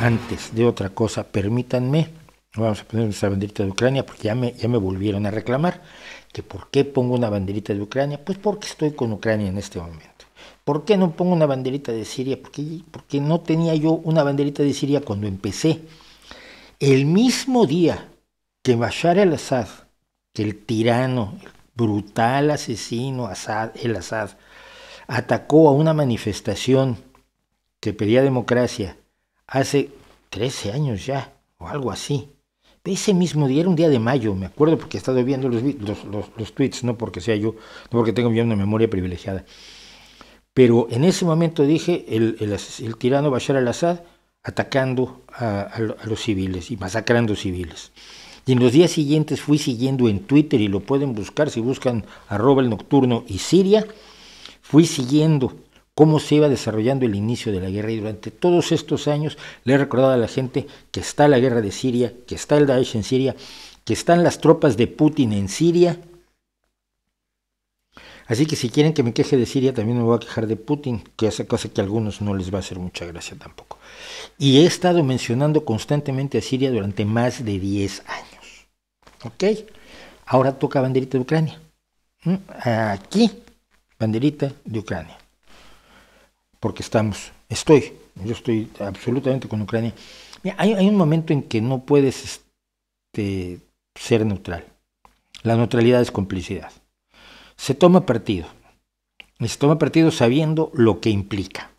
antes de otra cosa, permítanme, vamos a poner nuestra banderita de Ucrania porque ya me, ya me volvieron a reclamar que por qué pongo una banderita de Ucrania, pues porque estoy con Ucrania en este momento. ¿Por qué no pongo una banderita de Siria? Porque, porque no tenía yo una banderita de Siria cuando empecé. El mismo día que Bashar al-Assad, que el tirano, el brutal asesino Assad, el Assad, atacó a una manifestación que pedía democracia hace 13 años ya, o algo así. De ese mismo día, era un día de mayo, me acuerdo porque he estado viendo los, tweets, no porque sea yo, no porque tengo una memoria privilegiada. Pero en ese momento dije, el, tirano Bashar al-Assad atacando a, los civiles y masacrando civiles. Y en los días siguientes fui siguiendo en Twitter, y lo pueden buscar si buscan arroba el nocturno y Siria, fui siguiendo cómo se iba desarrollando el inicio de la guerra y durante todos estos años le he recordado a la gente que está la guerra de Siria, que está el Daesh en Siria, que están las tropas de Putin en Siria. Así que si quieren que me queje de Siria, también me voy a quejar de Putin, que hace cosa que a algunos no les va a hacer mucha gracia tampoco. Y he estado mencionando constantemente a Siria durante más de 10 años. ¿Ok? Ahora toca banderita de Ucrania. ¿Mm? Aquí, banderita de Ucrania porque estamos, estoy, yo estoy absolutamente con Ucrania. hay, un momento en que no puedes este, ser neutral. La neutralidad es complicidad. Se toma partido. Y se toma partido sabiendo lo que implica.